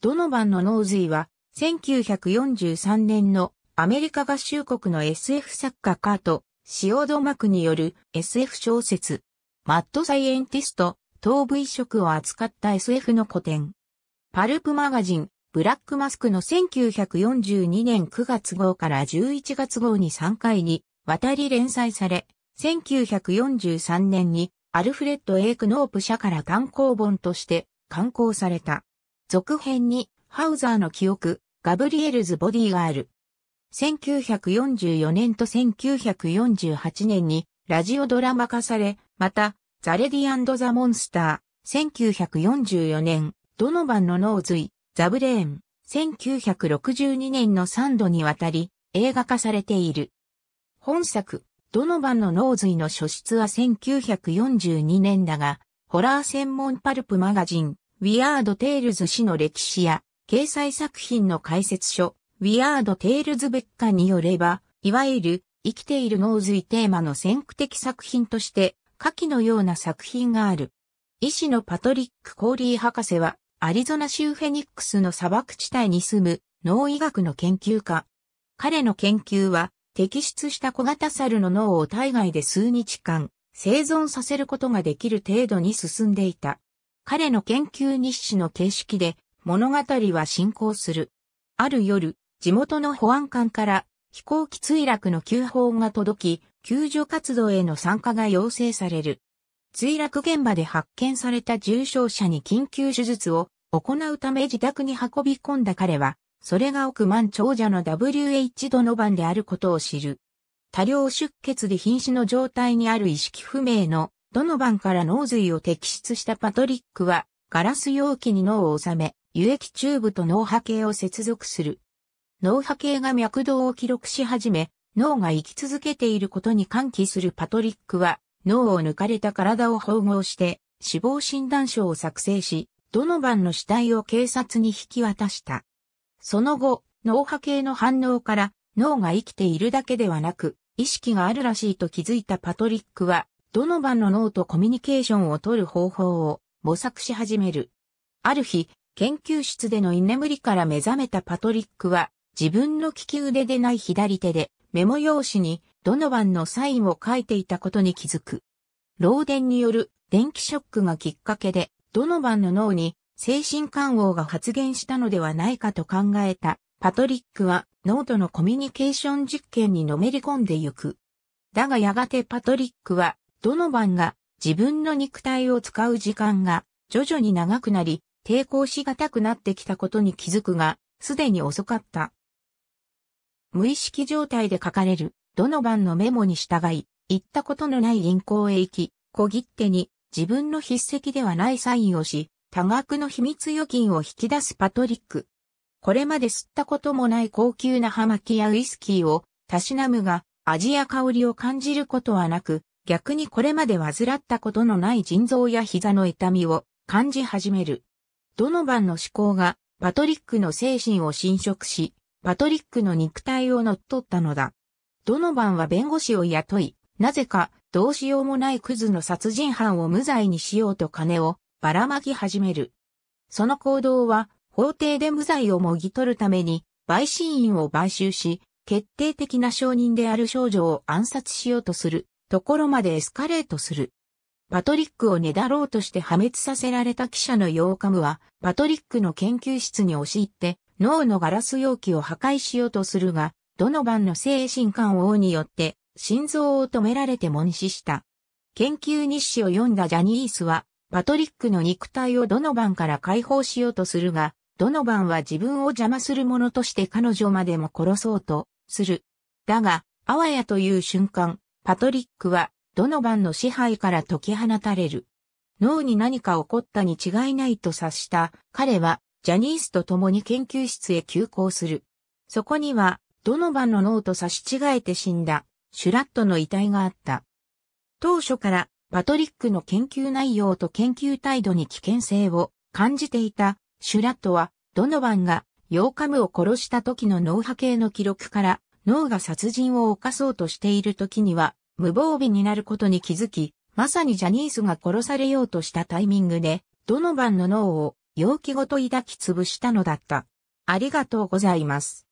ドノバンのノーズイは、1943年のアメリカ合衆国の SF 作家カート、シオドマクによる SF 小説、マッドサイエンティスト、頭部移植を扱った SF の古典。パルプマガジン、ブラックマスクの1942年9月号から11月号に3回に渡り連載され、1943年にアルフレッド・エイクノープ社から単行本として刊行された。続編に、ハウザーの記憶、ガブリエルズ・ボディがある。1944年と1948年にラジオドラマ化され、また、ザ・レディザ・モンスター、1944年、ドノバンの脳髄、ザ・ブレーン、1962年の3度にわたり映画化されている。本作、ドノバンの脳髄の初出は1942年だが、ホラー専門パルプマガジン、ウィアード・テイルズ氏の歴史や、掲載作品の解説書、ウィアード・テイルズ・ベッカによれば、いわゆる、生きている脳髄テーマの先駆的作品として、下記のような作品がある。医師のパトリック・コーリー博士は、アリゾナ州フェニックスの砂漠地帯に住む脳医学の研究家。彼の研究は、摘出した小型猿の脳を体外で数日間、生存させることができる程度に進んでいた。彼の研究日誌の形式で物語は進行する。ある夜、地元の保安官から飛行機墜落の急報が届き、救助活動への参加が要請される。墜落現場で発見された重傷者に緊急手術を行うため自宅に運び込んだ彼は、それが億万長者の WH ドノバンであることを知る。多量出血で瀕死の状態にある意識不明のドノバンから脳髄を摘出したパトリックは、ガラス容器に脳を収め、輸液チューブと脳波形を接続する。脳波形が脈動を記録し始め、脳が生き続けていることに歓喜するパトリックは、脳を抜かれた体を縫合して、死亡診断書を作成し、ドノバンの死体を警察に引き渡した。その後、脳波形の反応から、脳が生きているだけではなく、意識があるらしいと気づいたパトリックは、ドノバンの脳とコミュニケーションを取る方法を模索し始める。ある日、研究室での居眠りから目覚めたパトリックは、自分の利き腕でない左手で、メモ用紙にドノバンのサインを書いていたことに気づく。漏電による電気ショックがきっかけで、ドノバンの脳に精神感応が発現したのではないかと考えた。パトリックは脳とのコミュニケーション実験にのめり込んでゆく。だがやがてパトリックはドノバンが自分の肉体を使う時間が徐々に長くなり、抵抗しがたくなってきたことに気づくが、すでに遅かった。無意識状態で書かれる、ドノバンのメモに従い、行ったことのない銀行へ行き、小切手に自分の筆跡ではないサインをし、多額の秘密預金を引き出すパトリック。これまで吸ったこともない高級な葉巻やウイスキーを、たしなむが、味や香りを感じることはなく、逆にこれまで患ったことのない腎臓や膝の痛みを感じ始める。ドノバンの思考がパトリックの精神を侵食し、パトリックの肉体を乗っ取ったのだ。ドノバンは弁護士を雇い、なぜかどうしようもないクズの殺人犯を無罪にしようと金をばらまき始める。その行動は法廷で無罪をもぎ取るために陪審員を買収し、決定的な証人である少女を暗殺しようとするところまでエスカレートする。パトリックをねだろうとして破滅させられた記者のヨーカムは、パトリックの研究室に押し入って、脳のガラス容器を破壊しようとするが、ドノバンの精神感王によって、心臓を止められて悶死した。研究日誌を読んだジャニースは、パトリックの肉体をドノバンから解放しようとするが、ドノバンは自分を邪魔する者として彼女までも殺そうとする。だが、あわやという瞬間、パトリックは、ドノバンの支配から解き放たれる。脳に何か起こったに違いないと察した彼は、ジャニースと共に研究室へ急行する。そこには、ドノバンの脳と差し違えて死んだ、シュラットの遺体があった。当初から、パトリックの研究内容と研究態度に危険性を感じていたシュラットは、ドノバンが8カムを殺した時の脳波系の記録から脳が殺人を犯そうとしている時には、無防備になることに気づき、まさにジャニーズが殺されようとしたタイミングで、どの番の脳を容器ごと抱き潰したのだった。ありがとうございます。